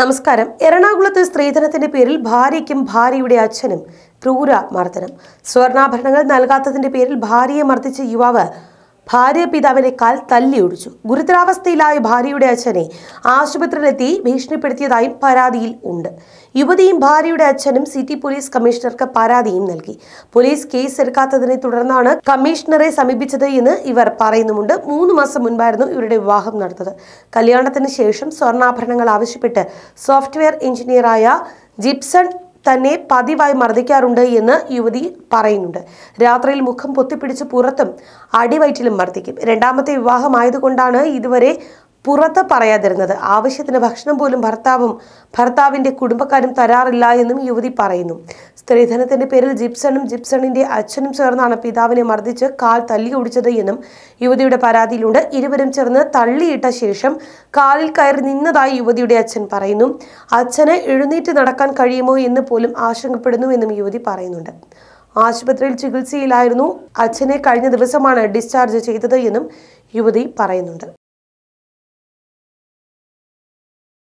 നമസ്കാരം എറണാകുളത്ത് സ്ത്രീധനത്തിന്റെ പേരിൽ ഭാര്യയ്ക്കും ഭാര്യയുടെ അച്ഛനും ക്രൂര മർദ്ദനം സ്വർണാഭരണങ്ങൾ നൽകാത്തതിന്റെ പേരിൽ ഭാര്യയെ മർദ്ദിച്ച യുവാവ് ഭാര്യ പിതാവിനെ കാൽ തല്ലിയൊടിച്ചു ഗുരുതരാവസ്ഥയിലായ ഭാര്യയുടെ അച്ഛനെ ആശുപത്രിയിലെത്തി ഭീഷണിപ്പെടുത്തിയതായും പരാതിയിൽ ഉണ്ട് യുവതിയും ഭാര്യയുടെ അച്ഛനും സിറ്റി പോലീസ് കമ്മീഷണർക്ക് പരാതിയും നൽകി പോലീസ് കേസ് എടുക്കാത്തതിനെ തുടർന്നാണ് കമ്മീഷണറെ സമീപിച്ചത് എന്ന് ഇവർ പറയുന്നുമുണ്ട് മൂന്ന് മാസം മുൻപായിരുന്നു ഇവരുടെ വിവാഹം നടന്നത് കല്യാണത്തിന് ശേഷം സ്വർണ്ണാഭരണങ്ങൾ ആവശ്യപ്പെട്ട് സോഫ്റ്റ്വെയർ എഞ്ചിനീയറായ ജിപ്സൺ തന്നെ പതിവായി മർദ്ദിക്കാറുണ്ട് എന്ന് യുവതി പറയുന്നുണ്ട് രാത്രിയിൽ മുഖം പൊത്തിപ്പിടിച്ച് പുറത്തും അടിവയറ്റിലും മർദ്ദിക്കും രണ്ടാമത്തെ വിവാഹമായതുകൊണ്ടാണ് ഇതുവരെ പുറത്ത് പറയാതിരുന്നത് ആവശ്യത്തിന് ഭക്ഷണം പോലും ഭർത്താവും ഭർത്താവിൻ്റെ കുടുംബക്കാരും തരാറില്ല എന്നും യുവതി പറയുന്നു സ്ത്രീധനത്തിൻ്റെ പേരിൽ ജിപ്സണും ജിപ്സണിൻ്റെ അച്ഛനും ചേർന്നാണ് പിതാവിനെ മർദ്ദിച്ച് കാൽ തല്ലി ഓടിച്ചത് എന്നും യുവതിയുടെ പരാതിയിലുണ്ട് ഇരുവരും ചേർന്ന് തള്ളിയിട്ട ശേഷം കാലിൽ കയറി നിന്നതായി യുവതിയുടെ അച്ഛൻ പറയുന്നു അച്ഛനെ എഴുന്നേറ്റ് നടക്കാൻ കഴിയുമോ എന്ന് പോലും എന്നും യുവതി പറയുന്നുണ്ട് ആശുപത്രിയിൽ ചികിത്സയിലായിരുന്നു അച്ഛനെ കഴിഞ്ഞ ദിവസമാണ് ഡിസ്ചാർജ് ചെയ്തത് എന്നും യുവതി പറയുന്നുണ്ട്